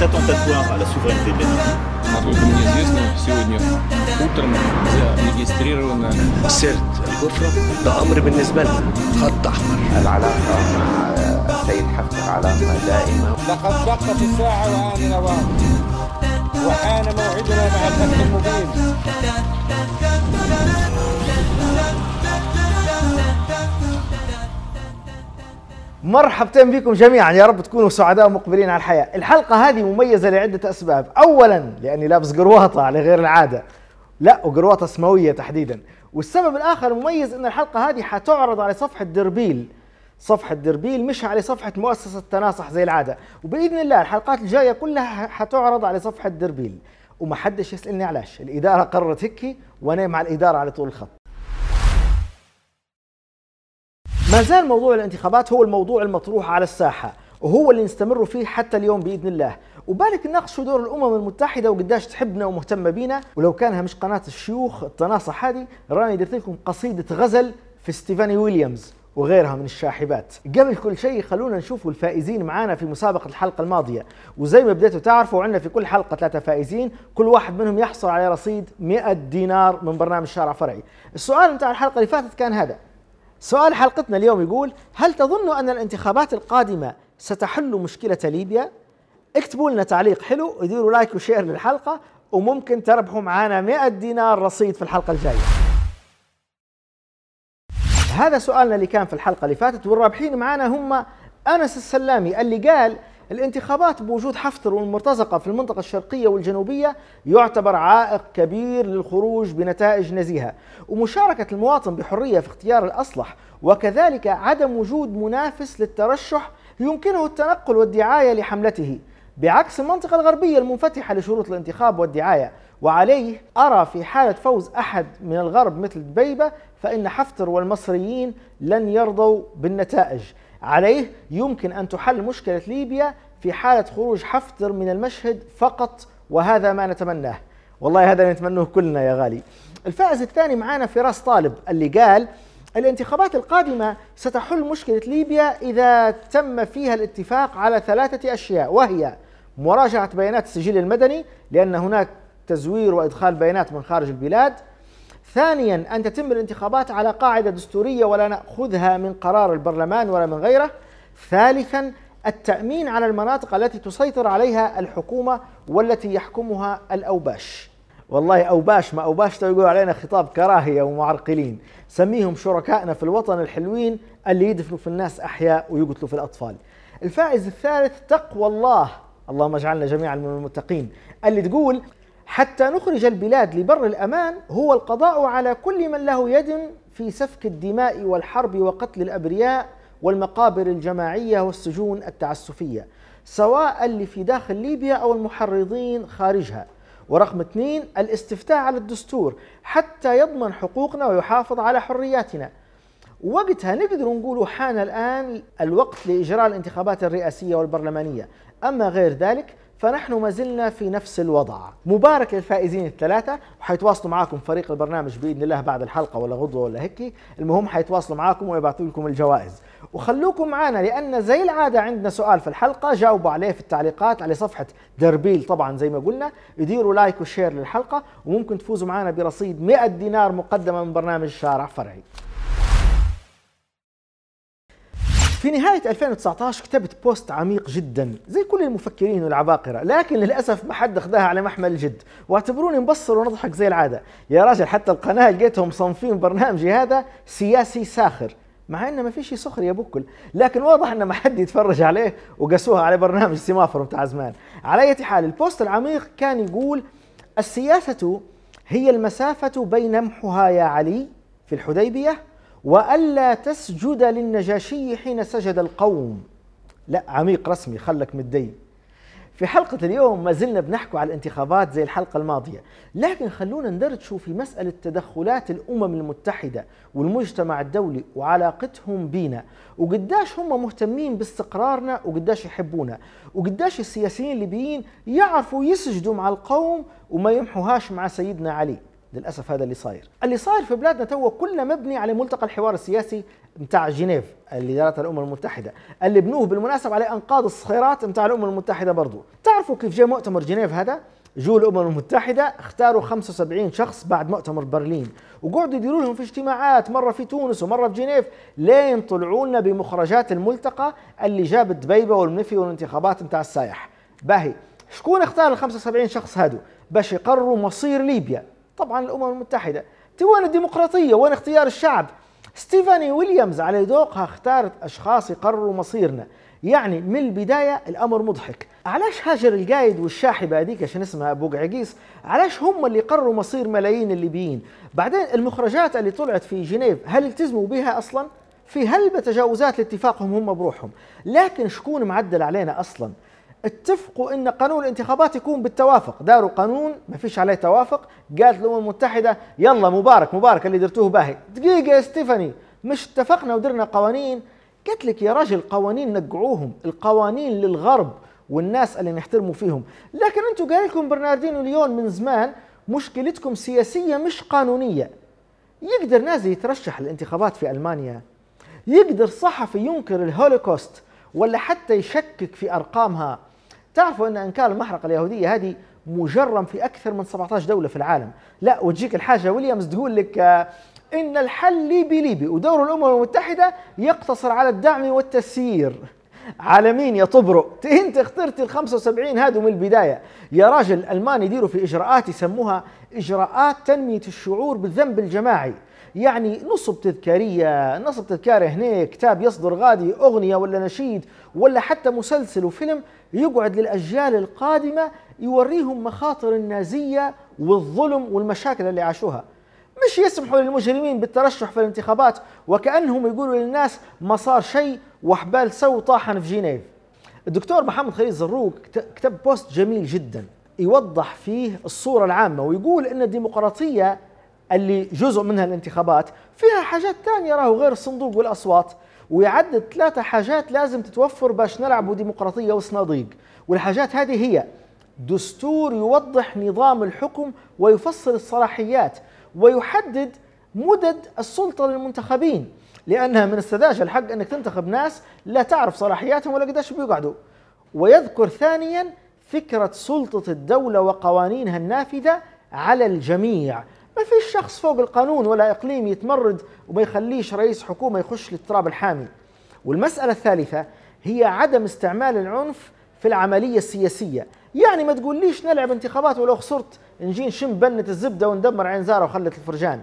est attentatoire à la souveraineté de l'État. Насколько мне известно, сегодня утром зарегистрировано... مسيرة الكفرة ده أمر بالنسبة لنا خط أحمر العلاقة مع سيد حفتر علاقة دائمة لقد دقت الساعة وآن نوال وحان موعدنا مع الحق المبين مرحبتين بكم جميعا يا رب تكونوا سعداء ومقبلين على الحياة الحلقة هذه مميزة لعدة أسباب أولا لأني لابس قرواطة على غير العادة لا وقرواطة سماوية تحديدا والسبب الآخر مميز أن الحلقة هذه حتعرض على صفحة دربيل صفحة دربيل مش على صفحة مؤسسة تناصح زي العادة وبإذن الله الحلقات الجاية كلها حتعرض على صفحة دربيل وما حدش يسألني علاش الإدارة قررت هيك وأنا مع الإدارة على طول الخط ما زال موضوع الانتخابات هو الموضوع المطروح على الساحة وهو اللي نستمر فيه حتى اليوم بإذن الله وبالك شو دور الأمم المتحدة وقداش تحبنا ومهتمة بينا ولو كانها مش قناة الشيوخ التناصح هذه راني درت لكم قصيدة غزل في ستيفاني ويليامز وغيرها من الشاحبات قبل كل شيء خلونا نشوف الفائزين معانا في مسابقة الحلقة الماضية وزي ما بديتوا تعرفوا عندنا في كل حلقة ثلاثة فائزين كل واحد منهم يحصل على رصيد 100 دينار من برنامج شارع فرعي السؤال نتاع الحلقة اللي فاتت كان هذا سؤال حلقتنا اليوم يقول هل تظن أن الانتخابات القادمة ستحل مشكلة ليبيا؟ اكتبوا لنا تعليق حلو وديروا لايك وشير للحلقة وممكن تربحوا معنا 100 دينار رصيد في الحلقة الجاية هذا سؤالنا اللي كان في الحلقة اللي فاتت والرابحين معنا هم أنس السلامي اللي قال الانتخابات بوجود حفتر والمرتزقة في المنطقة الشرقية والجنوبية يعتبر عائق كبير للخروج بنتائج نزيهة ومشاركة المواطن بحرية في اختيار الأصلح وكذلك عدم وجود منافس للترشح يمكنه التنقل والدعاية لحملته بعكس المنطقة الغربية المنفتحة لشروط الانتخاب والدعاية وعليه أرى في حالة فوز أحد من الغرب مثل دبيبة فإن حفتر والمصريين لن يرضوا بالنتائج عليه يمكن أن تحل مشكلة ليبيا في حالة خروج حفتر من المشهد فقط وهذا ما نتمناه والله هذا نتمناه كلنا يا غالي الفائز الثاني معانا فراس طالب اللي قال الانتخابات القادمة ستحل مشكلة ليبيا إذا تم فيها الاتفاق على ثلاثة أشياء وهي مراجعة بيانات السجل المدني لأن هناك تزوير وإدخال بيانات من خارج البلاد ثانيا أن تتم الانتخابات على قاعدة دستورية ولا نأخذها من قرار البرلمان ولا من غيره ثالثا التأمين على المناطق التي تسيطر عليها الحكومة والتي يحكمها الأوباش والله أوباش ما أوباش تقول علينا خطاب كراهية ومعرقلين سميهم شركائنا في الوطن الحلوين اللي يدفنوا في الناس أحياء ويقتلوا في الأطفال الفائز الثالث تقوى الله اللهم اجعلنا جميعا من المتقين اللي تقول حتى نخرج البلاد لبر الأمان هو القضاء على كل من له يد في سفك الدماء والحرب وقتل الأبرياء والمقابر الجماعية والسجون التعسفية سواء اللي في داخل ليبيا أو المحرضين خارجها ورقم اثنين الاستفتاء على الدستور حتى يضمن حقوقنا ويحافظ على حرياتنا وقتها نقدر نقول حان الآن الوقت لإجراء الانتخابات الرئاسية والبرلمانية أما غير ذلك فنحن ما زلنا في نفس الوضع مبارك للفائزين الثلاثة وحيتواصلوا معاكم فريق البرنامج بإذن الله بعد الحلقة ولا غدوة ولا هيك المهم حيتواصلوا معاكم ويبعثوا لكم الجوائز وخلوكم معنا لأن زي العادة عندنا سؤال في الحلقة جاوبوا عليه في التعليقات على صفحة دربيل طبعا زي ما قلنا يديروا لايك وشير للحلقة وممكن تفوزوا معنا برصيد 100 دينار مقدمة من برنامج شارع فرعي في نهاية 2019 كتبت بوست عميق جدا زي كل المفكرين والعباقرة لكن للأسف ما حد أخذها على محمل الجد واعتبروني مبصر ونضحك زي العادة يا راجل حتى القناة لقيتهم صنفين برنامجي هذا سياسي ساخر مع انه ما في شيء سخر يا بوكل لكن واضح انه ما حد يتفرج عليه وقسوها على برنامج سيمافر بتاع زمان على اي حال البوست العميق كان يقول السياسة هي المسافة بين محها يا علي في الحديبية وألا تسجد للنجاشي حين سجد القوم لا عميق رسمي خلك متدين في حلقة اليوم ما زلنا بنحكوا على الانتخابات زي الحلقة الماضية لكن خلونا ندردشوا في مسألة تدخلات الأمم المتحدة والمجتمع الدولي وعلاقتهم بينا وقداش هم مهتمين باستقرارنا وقداش يحبونا وقداش السياسيين الليبيين يعرفوا يسجدوا مع القوم وما يمحوهاش مع سيدنا علي للاسف هذا اللي صاير اللي صاير في بلادنا تو كله مبني على ملتقى الحوار السياسي بتاع جنيف اللي دارتها الامم المتحده اللي بنوه بالمناسبه على انقاض الصخيرات بتاع الامم المتحده برضو تعرفوا كيف جاء مؤتمر جنيف هذا جو الامم المتحده اختاروا 75 شخص بعد مؤتمر برلين وقعدوا يديروا لهم في اجتماعات مره في تونس ومره في جنيف لين طلعوا لنا بمخرجات الملتقى اللي جاب دبيبه والمنفي والانتخابات نتاع السايح باهي شكون اختار ال 75 شخص هادو باش يقرروا مصير ليبيا طبعا الأمم المتحدة توان الديمقراطية وين اختيار الشعب ستيفاني ويليامز على ذوقها اختارت أشخاص يقرروا مصيرنا يعني من البداية الأمر مضحك علاش هاجر القايد والشاحبة هذيك عشان اسمها بوقعقيس علاش هم اللي قرروا مصير ملايين الليبيين بعدين المخرجات اللي طلعت في جنيف هل التزموا بها أصلا؟ في هلبة تجاوزات لاتفاقهم هم بروحهم لكن شكون معدل علينا أصلا اتفقوا ان قانون الانتخابات يكون بالتوافق داروا قانون ما فيش عليه توافق قالت الامم المتحده يلا مبارك مبارك اللي درتوه باهي دقيقه يا ستيفاني مش اتفقنا ودرنا قوانين قلت لك يا رجل قوانين نقعوهم القوانين للغرب والناس اللي نحترموا فيهم لكن انتم قال لكم برناردينو ليون من زمان مشكلتكم سياسيه مش قانونيه يقدر نازي يترشح للانتخابات في المانيا يقدر صحفي ينكر الهولوكوست ولا حتى يشكك في ارقامها تعرفوا أن انكار المحرقة اليهودية هذه مجرم في أكثر من 17 دولة في العالم لا وتجيك الحاجة ويليامز تقول لك آه، إن الحل ليبي ليبي ودور الأمم المتحدة يقتصر على الدعم والتسيير على مين يا طبرق انت اخترت ال 75 هادو من البدايه يا راجل المان يديروا في اجراءات يسموها اجراءات تنميه الشعور بالذنب الجماعي يعني نصب تذكارية نصب تذكارة هنا كتاب يصدر غادي أغنية ولا نشيد ولا حتى مسلسل وفيلم يقعد للأجيال القادمة يوريهم مخاطر النازية والظلم والمشاكل اللي عاشوها مش يسمحوا للمجرمين بالترشح في الانتخابات وكأنهم يقولوا للناس ما صار شيء وحبال سو طاحن في جنيف الدكتور محمد خليل زروق كتب بوست جميل جدا يوضح فيه الصورة العامة ويقول أن الديمقراطية اللي جزء منها الانتخابات فيها حاجات ثانيه راهو غير الصندوق والاصوات ويعدد ثلاثه حاجات لازم تتوفر باش نلعبوا ديمقراطيه وصناديق والحاجات هذه هي دستور يوضح نظام الحكم ويفصل الصلاحيات ويحدد مدد السلطه للمنتخبين لانها من السذاجه الحق انك تنتخب ناس لا تعرف صلاحياتهم ولا قداش بيقعدوا ويذكر ثانيا فكره سلطه الدوله وقوانينها النافذه على الجميع ما فيش شخص فوق القانون ولا إقليم يتمرد وما يخليش رئيس حكومة يخش للتراب الحامي والمسألة الثالثة هي عدم استعمال العنف في العملية السياسية يعني ما تقوليش نلعب انتخابات ولو خسرت نجي نشم بنة الزبدة وندمر عين زارة وخلت الفرجان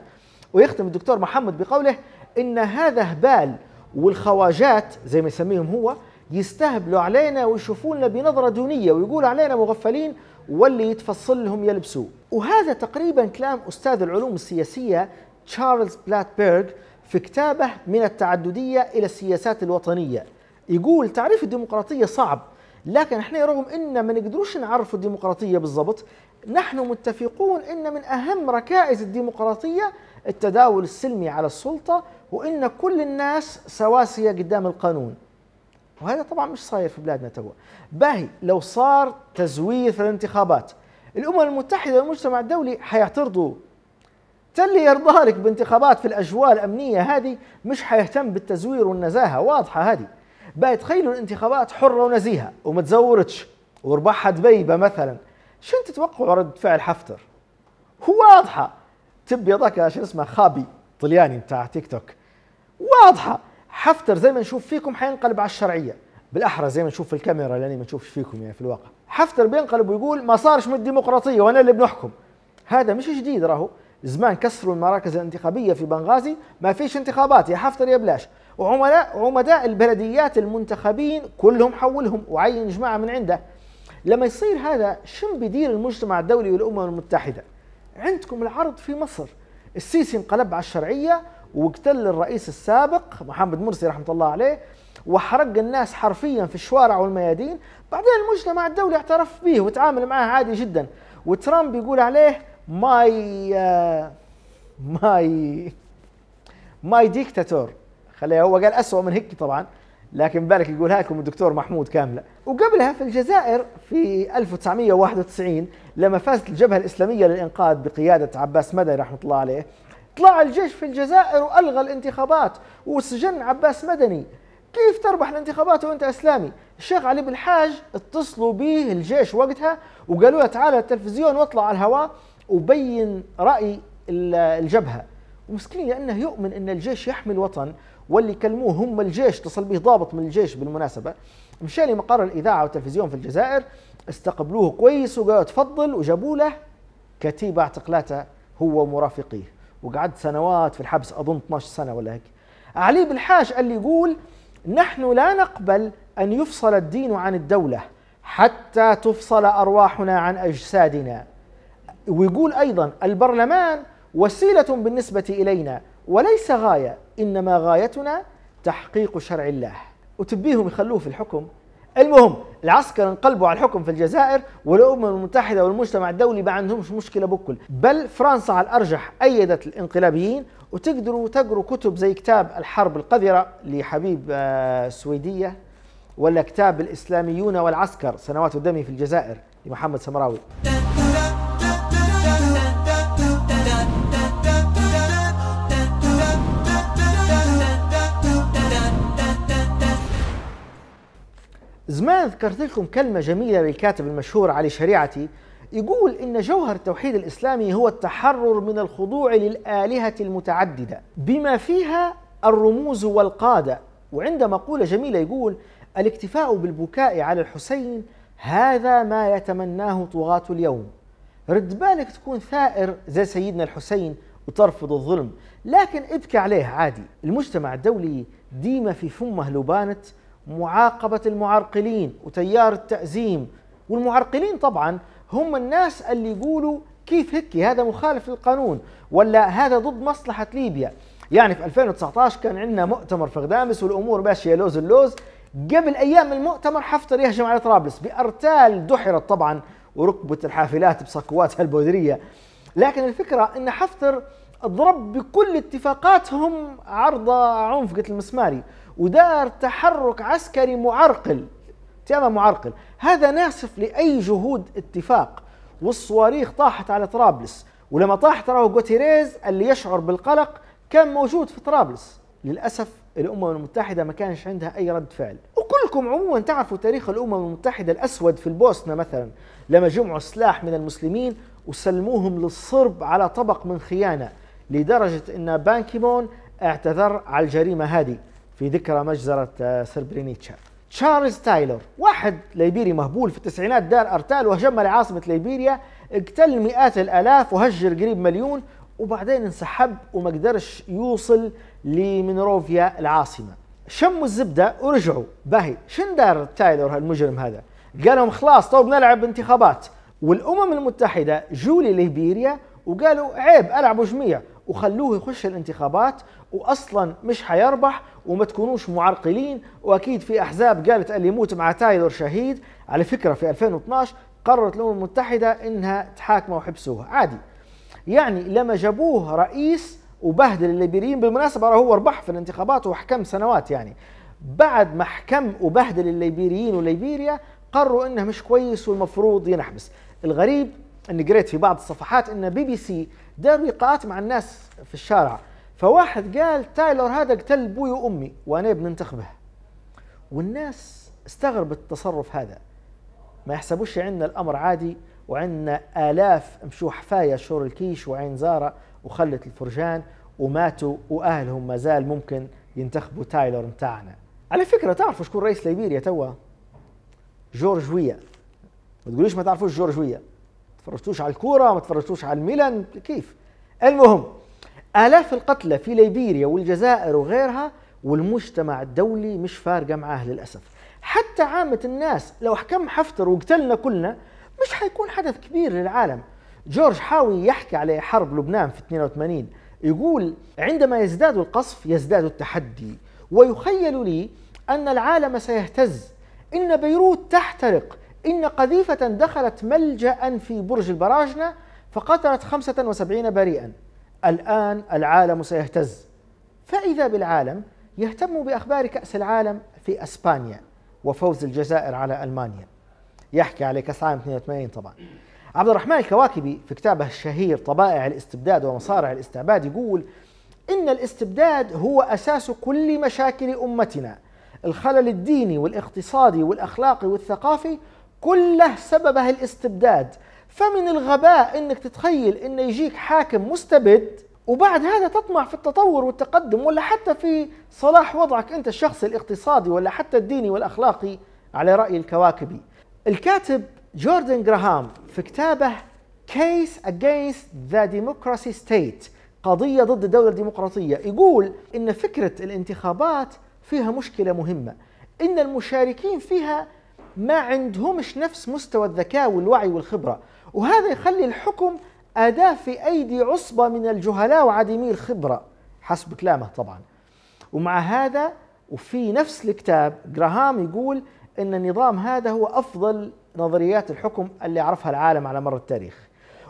ويختم الدكتور محمد بقوله إن هذا هبال والخواجات زي ما يسميهم هو يستهبلوا علينا ويشوفونا بنظرة دونية ويقولوا علينا مغفلين واللي يتفصل لهم يلبسوه وهذا تقريبا كلام أستاذ العلوم السياسية تشارلز بلاتبيرغ في كتابه من التعددية إلى السياسات الوطنية يقول تعريف الديمقراطية صعب لكن احنا رغم ان ما نقدروش نعرف الديمقراطيه بالضبط نحن متفقون ان من اهم ركائز الديمقراطيه التداول السلمي على السلطه وان كل الناس سواسيه قدام القانون وهذا طبعا مش صاير في بلادنا تو باهي لو صار تزوير في الانتخابات الامم المتحده والمجتمع الدولي حيعترضوا تلي يرضى لك بانتخابات في الاجواء الامنيه هذه مش حيهتم بالتزوير والنزاهه واضحه هذه باهي تخيلوا الانتخابات حره ونزيهه وما تزورتش وربحها دبيبه مثلا شو تتوقعوا رد فعل حفتر؟ هو واضحه تبي هذاك شو اسمه خابي طلياني بتاع تيك توك واضحه حفتر زي ما نشوف فيكم حينقلب على الشرعيه بالاحرى زي ما نشوف في الكاميرا لاني ما نشوفش فيكم يعني في الواقع حفتر بينقلب ويقول ما صارش من الديمقراطيه وانا اللي بنحكم هذا مش جديد راهو زمان كسروا المراكز الانتخابيه في بنغازي ما فيش انتخابات يا حفتر يا بلاش وعملاء عمداء البلديات المنتخبين كلهم حولهم وعين جماعه من عنده لما يصير هذا شن بيدير المجتمع الدولي والامم المتحده عندكم العرض في مصر السيسي انقلب على الشرعيه وقتل الرئيس السابق محمد مرسي رحمه الله عليه وحرق الناس حرفيا في الشوارع والميادين بعدين المجتمع الدولي اعترف به وتعامل معه عادي جدا وترامب يقول عليه ماي ماي ماي ديكتاتور خليه هو قال أسوأ من هيك طبعا لكن بالك يقولها لكم الدكتور محمود كامله وقبلها في الجزائر في 1991 لما فازت الجبهه الاسلاميه للانقاذ بقياده عباس مدني رحمه الله عليه طلع الجيش في الجزائر والغى الانتخابات وسجن عباس مدني كيف تربح الانتخابات وانت اسلامي الشيخ علي بالحاج اتصلوا به الجيش وقتها وقالوا له تعال التلفزيون واطلع على الهواء وبين راي الجبهه ومسكين لانه يؤمن ان الجيش يحمي الوطن واللي كلموه هم الجيش اتصل به ضابط من الجيش بالمناسبه مشى لمقر الاذاعه والتلفزيون في الجزائر استقبلوه كويس وقالوا تفضل وجابوا له كتيبه اعتقلاته هو ومرافقيه وقعدت سنوات في الحبس اظن 12 سنه ولا هيك علي بالحاج قال لي يقول نحن لا نقبل ان يفصل الدين عن الدوله حتى تفصل ارواحنا عن اجسادنا ويقول ايضا البرلمان وسيله بالنسبه الينا وليس غايه انما غايتنا تحقيق شرع الله وتبيهم يخلوه في الحكم المهم العسكر انقلبوا على الحكم في الجزائر والأمم المتحدة والمجتمع الدولي ما عندهمش مشكلة بكل بل فرنسا على الأرجح أيدت الانقلابيين وتقدروا تقروا كتب زي كتاب الحرب القذرة لحبيب السويدية آه، ولا كتاب الإسلاميون والعسكر سنوات الدم في الجزائر لمحمد سمراوي زمان ذكرت لكم كلمة جميلة للكاتب المشهور علي شريعتي يقول إن جوهر التوحيد الإسلامي هو التحرر من الخضوع للآلهة المتعددة بما فيها الرموز والقادة وعند مقولة جميلة يقول الاكتفاء بالبكاء على الحسين هذا ما يتمناه طغاة اليوم رد بالك تكون ثائر زي سيدنا الحسين وترفض الظلم لكن ابكي عليه عادي المجتمع الدولي ديما في فمه لبانة معاقبة المعرقلين وتيار التأزيم والمعرقلين طبعا هم الناس اللي يقولوا كيف هيك هذا مخالف للقانون ولا هذا ضد مصلحة ليبيا يعني في 2019 كان عندنا مؤتمر في غدامس والأمور ماشية لوز اللوز قبل أيام المؤتمر حفتر يهجم على طرابلس بأرتال دحرت طبعا وركبة الحافلات بصكواتها البودرية لكن الفكرة أن حفتر ضرب بكل اتفاقاتهم عرض عنف قتل المسماري ودار تحرك عسكري معرقل تيما معرقل هذا ناسف لأي جهود اتفاق والصواريخ طاحت على طرابلس ولما طاحت راهو غوتيريز اللي يشعر بالقلق كان موجود في طرابلس للأسف الأمم المتحدة ما كانش عندها أي رد فعل وكلكم عموما تعرفوا تاريخ الأمم المتحدة الأسود في البوسنة مثلا لما جمعوا سلاح من المسلمين وسلموهم للصرب على طبق من خيانة لدرجة أن بانكيمون اعتذر على الجريمة هذه في ذكرى مجزرة آه، سربرينيتشا تشارلز تايلور واحد ليبيري مهبول في التسعينات دار أرتال وهجم لعاصمة ليبيريا اقتل مئات الآلاف وهجر قريب مليون وبعدين انسحب وما قدرش يوصل لمنروفيا العاصمة شموا الزبدة ورجعوا باهي شن دار تايلور هالمجرم هذا قالهم خلاص تو بنلعب انتخابات والأمم المتحدة جولي ليبيريا وقالوا عيب ألعبوا جميع وخلوه يخش الانتخابات واصلا مش حيربح وما تكونوش معرقلين واكيد في احزاب قالت اللي يموت مع تايلور شهيد على فكره في 2012 قررت الامم المتحده انها تحاكمه وحبسوه عادي يعني لما جابوه رئيس وبهدل الليبيريين بالمناسبه هو ربح في الانتخابات وحكم سنوات يعني بعد ما حكم وبهدل الليبيريين وليبيريا قرروا انه مش كويس والمفروض ينحبس الغريب اني قريت في بعض الصفحات ان بي بي سي دار لقاءات مع الناس في الشارع فواحد قال تايلور هذا قتل بوي وامي وانا بننتخبه والناس استغربت التصرف هذا ما يحسبوش عندنا الامر عادي وعندنا الاف مشوا حفايا شور الكيش وعين زاره وخلت الفرجان وماتوا واهلهم ما زال ممكن ينتخبوا تايلور متاعنا على فكره تعرفوا شكون رئيس ليبيريا توا جورج ويا ما تقوليش ما تعرفوش جورج ويا تفرجتوش على الكوره ما تفرجتوش على الميلان كيف المهم آلاف القتلى في ليبيريا والجزائر وغيرها والمجتمع الدولي مش فارقة معاه للأسف حتى عامة الناس لو حكم حفتر وقتلنا كلنا مش حيكون حدث كبير للعالم جورج حاوي يحكي على حرب لبنان في 82 يقول عندما يزداد القصف يزداد التحدي ويخيل لي أن العالم سيهتز إن بيروت تحترق إن قذيفة دخلت ملجأ في برج البراجنة فقتلت 75 بريئا الآن العالم سيهتز فإذا بالعالم يهتم بأخبار كأس العالم في أسبانيا وفوز الجزائر على ألمانيا يحكي على كأس عام 82 طبعا عبد الرحمن الكواكبي في كتابه الشهير طبائع الاستبداد ومصارع الاستعباد يقول إن الاستبداد هو أساس كل مشاكل أمتنا الخلل الديني والاقتصادي والأخلاقي والثقافي كله سببه الاستبداد فمن الغباء انك تتخيل انه يجيك حاكم مستبد وبعد هذا تطمع في التطور والتقدم ولا حتى في صلاح وضعك انت الشخصي الاقتصادي ولا حتى الديني والاخلاقي على راي الكواكبي. الكاتب جوردن جراهام في كتابه Case Against the Democracy State قضية ضد الدولة الديمقراطية يقول إن فكرة الانتخابات فيها مشكلة مهمة إن المشاركين فيها ما عندهمش نفس مستوى الذكاء والوعي والخبرة وهذا يخلي الحكم أداة في أيدي عصبة من الجهلاء وعديمي الخبرة حسب كلامه طبعا ومع هذا وفي نفس الكتاب جراهام يقول أن النظام هذا هو أفضل نظريات الحكم اللي عرفها العالم على مر التاريخ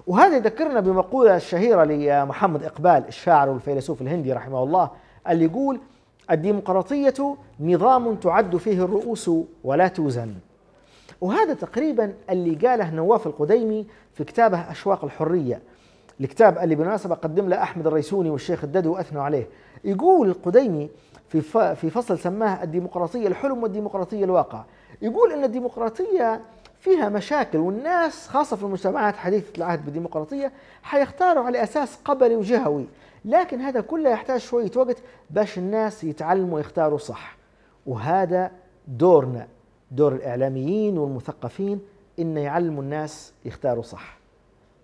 وهذا يذكرنا بمقولة الشهيرة لمحمد إقبال الشاعر والفيلسوف الهندي رحمه الله اللي يقول الديمقراطية نظام تعد فيه الرؤوس ولا توزن وهذا تقريبا اللي قاله نواف القديمي في كتابه أشواق الحرية الكتاب اللي بالمناسبة قدم له أحمد الريسوني والشيخ الددو أثنوا عليه يقول القديمي في في فصل سماه الديمقراطية الحلم والديمقراطية الواقع يقول أن الديمقراطية فيها مشاكل والناس خاصة في المجتمعات حديثة العهد بالديمقراطية حيختاروا على أساس قبلي وجهوي لكن هذا كله يحتاج شوية وقت باش الناس يتعلموا يختاروا صح وهذا دورنا دور الاعلاميين والمثقفين انه يعلموا الناس يختاروا صح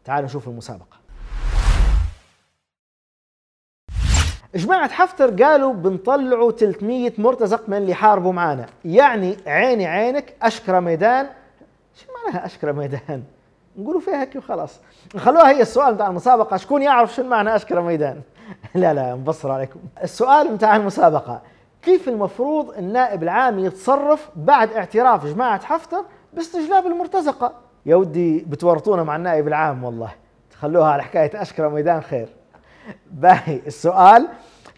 تعالوا نشوف المسابقه جماعة حفتر قالوا بنطلعوا 300 مرتزق من اللي حاربوا معانا يعني عيني عينك أشكر ميدان شو معناها أشكر ميدان نقولوا فيها هيك وخلاص نخلوها هي السؤال بتاع المسابقة شكون يعرف شو معنى أشكر ميدان لا لا مبصر عليكم السؤال بتاع المسابقة كيف المفروض النائب العام يتصرف بعد اعتراف جماعة حفتر باستجلاب المرتزقة يا ودي بتورطونا مع النائب العام والله تخلوها على حكاية أشكر ميدان خير باهي السؤال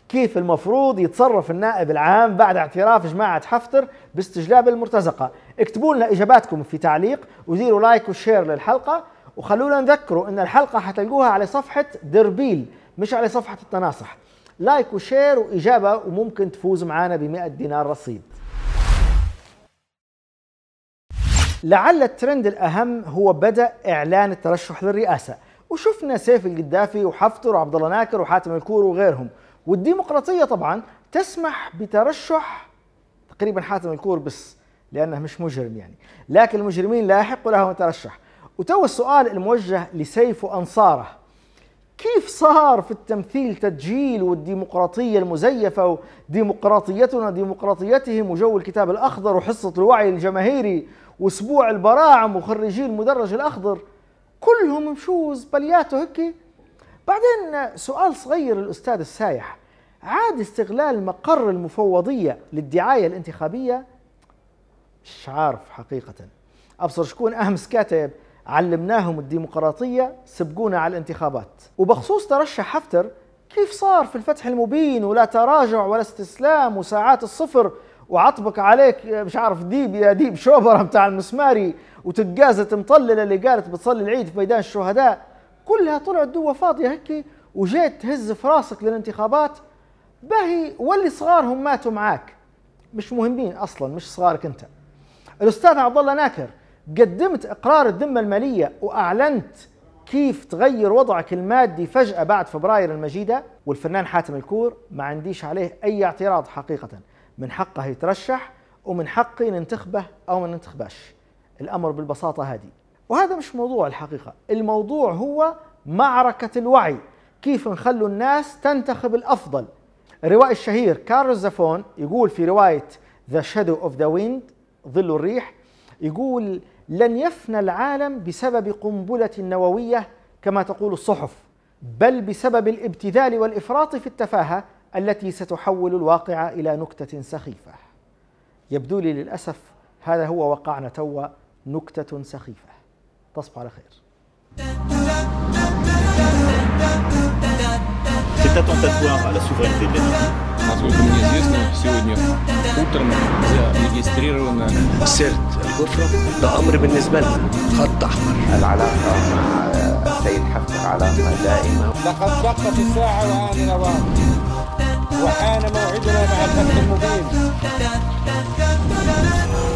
كيف المفروض يتصرف النائب العام بعد اعتراف جماعة حفتر باستجلاب المرتزقة اكتبوا لنا إجاباتكم في تعليق وديروا لايك وشير للحلقة وخلونا نذكروا أن الحلقة حتلقوها على صفحة دربيل مش على صفحة التناصح لايك وشير واجابه وممكن تفوز معنا ب 100 دينار رصيد لعل الترند الاهم هو بدا اعلان الترشح للرئاسه وشفنا سيف القدافي وحفتر وعبد الله ناكر وحاتم الكور وغيرهم والديمقراطيه طبعا تسمح بترشح تقريبا حاتم الكور بس لانه مش مجرم يعني لكن المجرمين لا يحق لهم الترشح وتو السؤال الموجه لسيف وانصاره كيف صار في التمثيل تدجيل والديمقراطية المزيفة وديمقراطيتنا ديمقراطيتهم وجو الكتاب الأخضر وحصة الوعي الجماهيري وأسبوع البراعم وخريجي المدرج الأخضر كلهم مشوز بلياته هيك بعدين سؤال صغير الأستاذ السايح عاد استغلال مقر المفوضية للدعاية الانتخابية مش عارف حقيقة أبصر شكون أهم سكاتب علمناهم الديمقراطية سبقونا على الانتخابات وبخصوص ترشح حفتر كيف صار في الفتح المبين ولا تراجع ولا استسلام وساعات الصفر وعطبك عليك مش عارف ديب يا ديب شوبرة بتاع المسماري وتقازة مطللة اللي قالت بتصلي العيد في ميدان الشهداء كلها طلعت دوا فاضية هيك وجيت تهز في راسك للانتخابات باهي واللي صغارهم ماتوا معاك مش مهمين اصلا مش صغارك انت الاستاذ عبد الله ناكر قدمت اقرار الذمه الماليه واعلنت كيف تغير وضعك المادي فجاه بعد فبراير المجيده والفنان حاتم الكور ما عنديش عليه اي اعتراض حقيقه من حقه يترشح ومن حقي ننتخبه او ما ننتخباش الامر بالبساطه هذه وهذا مش موضوع الحقيقه الموضوع هو معركه الوعي كيف نخلوا الناس تنتخب الافضل الروائي الشهير كارل زافون يقول في روايه ذا شادو اوف ذا ويند ظل الريح يقول لن يفنى العالم بسبب قنبلة نووية كما تقول الصحف بل بسبب الابتذال والإفراط في التفاهة التي ستحول الواقع إلى نكتة سخيفة يبدو لي للأسف هذا هو وقعنا توا نكتة سخيفة تصبح على خير C'est attentatoire à la souveraineté de l'ennemi. насколько мне известно, сегодня утром зарегистрировано... سرد الغرفة ده أمر بالنسبة لنا خط أحمر العلاقة مع سيد حفتر علاقة دائمة لقد دقت الساعة وآن نوال وحان موعدنا مع الفتح المبين